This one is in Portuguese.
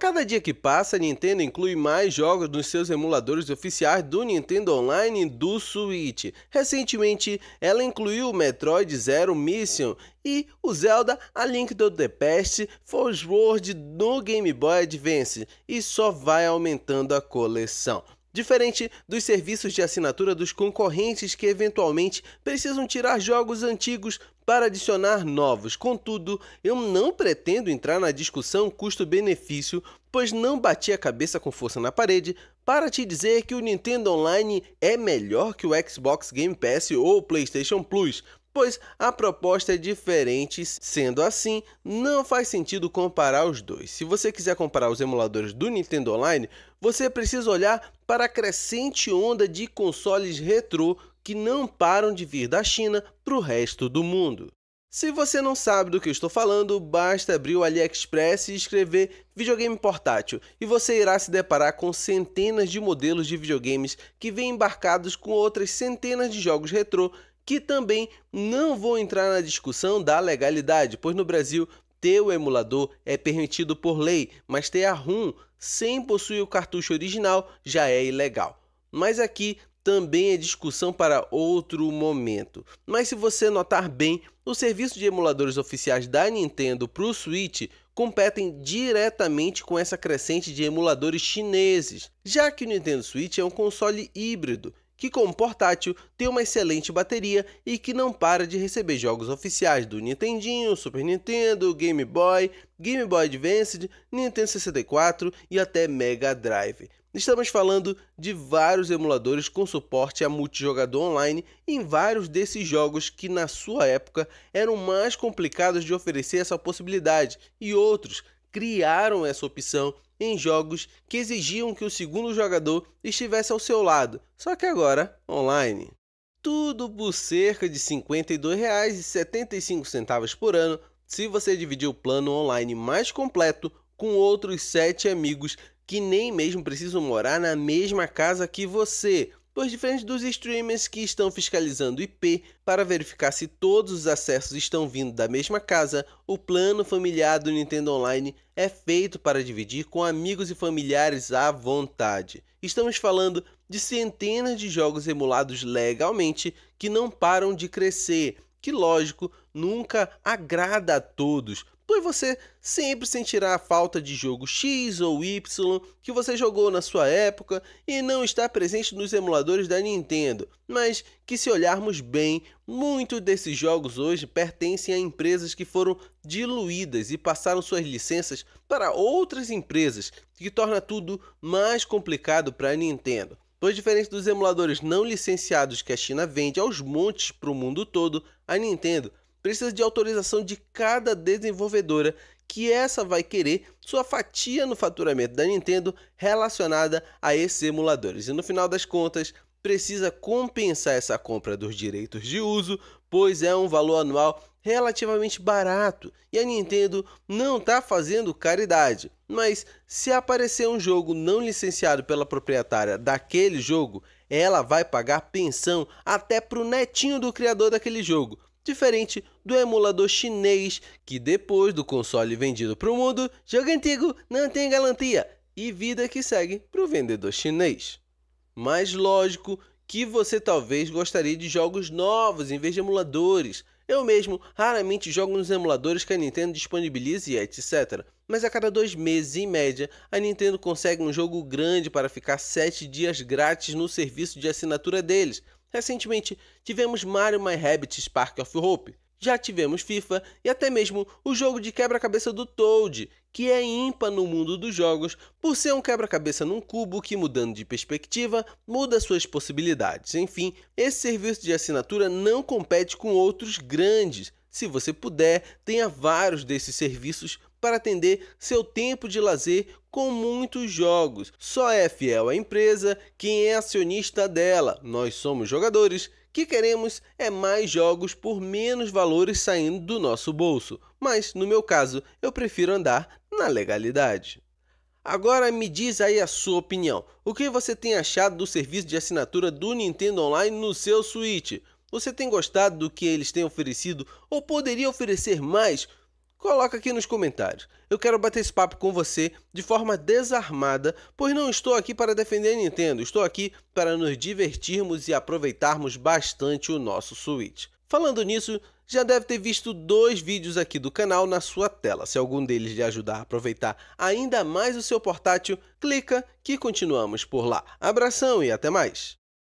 cada dia que passa, a Nintendo inclui mais jogos nos seus emuladores oficiais do Nintendo Online e do Switch. Recentemente, ela incluiu o Metroid Zero Mission e o Zelda A Link to the Past Forward no Game Boy Advance e só vai aumentando a coleção. Diferente dos serviços de assinatura dos concorrentes que eventualmente precisam tirar jogos antigos para adicionar novos. Contudo, eu não pretendo entrar na discussão custo-benefício, pois não bati a cabeça com força na parede para te dizer que o Nintendo Online é melhor que o Xbox Game Pass ou o PlayStation Plus pois a proposta é diferente. Sendo assim, não faz sentido comparar os dois. Se você quiser comparar os emuladores do Nintendo Online, você precisa olhar para a crescente onda de consoles retrô que não param de vir da China para o resto do mundo. Se você não sabe do que eu estou falando, basta abrir o AliExpress e escrever videogame portátil e você irá se deparar com centenas de modelos de videogames que vêm embarcados com outras centenas de jogos retrô que também não vou entrar na discussão da legalidade, pois no Brasil ter o emulador é permitido por lei, mas ter a ROM sem possuir o cartucho original já é ilegal. Mas aqui também é discussão para outro momento. Mas se você notar bem, o serviço de emuladores oficiais da Nintendo para o Switch competem diretamente com essa crescente de emuladores chineses, já que o Nintendo Switch é um console híbrido que como portátil tem uma excelente bateria e que não para de receber jogos oficiais do Nintendinho, Super Nintendo, Game Boy, Game Boy Advance, Nintendo 64 e até Mega Drive. Estamos falando de vários emuladores com suporte a multijogador online em vários desses jogos que na sua época eram mais complicados de oferecer essa possibilidade e outros criaram essa opção em jogos que exigiam que o segundo jogador estivesse ao seu lado, só que agora online. Tudo por cerca de R$ 52,75 por ano se você dividir o plano online mais completo com outros 7 amigos que nem mesmo precisam morar na mesma casa que você pois diferente dos streamers que estão fiscalizando IP para verificar se todos os acessos estão vindo da mesma casa, o plano familiar do Nintendo Online é feito para dividir com amigos e familiares à vontade. Estamos falando de centenas de jogos emulados legalmente que não param de crescer, que lógico, nunca agrada a todos, pois você sempre sentirá a falta de jogo X ou Y que você jogou na sua época e não está presente nos emuladores da Nintendo, mas que se olharmos bem, muitos desses jogos hoje pertencem a empresas que foram diluídas e passaram suas licenças para outras empresas, que torna tudo mais complicado para a Nintendo. Pois diferente dos emuladores não licenciados que a China vende aos montes para o mundo todo, a Nintendo precisa de autorização de cada desenvolvedora, que essa vai querer sua fatia no faturamento da Nintendo relacionada a esses emuladores. E no final das contas, precisa compensar essa compra dos direitos de uso, pois é um valor anual relativamente barato e a Nintendo não está fazendo caridade. Mas se aparecer um jogo não licenciado pela proprietária daquele jogo, ela vai pagar pensão até para o netinho do criador daquele jogo. Diferente do emulador chinês, que depois do console vendido para o mundo, jogo antigo não tem garantia e vida que segue para o vendedor chinês. Mas lógico que você talvez gostaria de jogos novos em vez de emuladores. Eu mesmo raramente jogo nos emuladores que a Nintendo disponibiliza e etc. Mas a cada dois meses, em média, a Nintendo consegue um jogo grande para ficar 7 dias grátis no serviço de assinatura deles. Recentemente, tivemos Mario My Rabbit Spark of Hope, já tivemos FIFA e até mesmo o jogo de quebra-cabeça do Toad, que é ímpar no mundo dos jogos por ser um quebra-cabeça num cubo que, mudando de perspectiva, muda suas possibilidades. Enfim, esse serviço de assinatura não compete com outros grandes. Se você puder, tenha vários desses serviços para atender seu tempo de lazer com muitos jogos. Só é fiel à empresa quem é acionista dela. Nós somos jogadores O que queremos é mais jogos por menos valores saindo do nosso bolso. Mas, no meu caso, eu prefiro andar na legalidade. Agora me diz aí a sua opinião. O que você tem achado do serviço de assinatura do Nintendo Online no seu Switch? Você tem gostado do que eles têm oferecido ou poderia oferecer mais? Coloca aqui nos comentários. Eu quero bater esse papo com você de forma desarmada, pois não estou aqui para defender a Nintendo, estou aqui para nos divertirmos e aproveitarmos bastante o nosso Switch. Falando nisso, já deve ter visto dois vídeos aqui do canal na sua tela. Se algum deles lhe ajudar a aproveitar ainda mais o seu portátil, clica que continuamos por lá. Abração e até mais!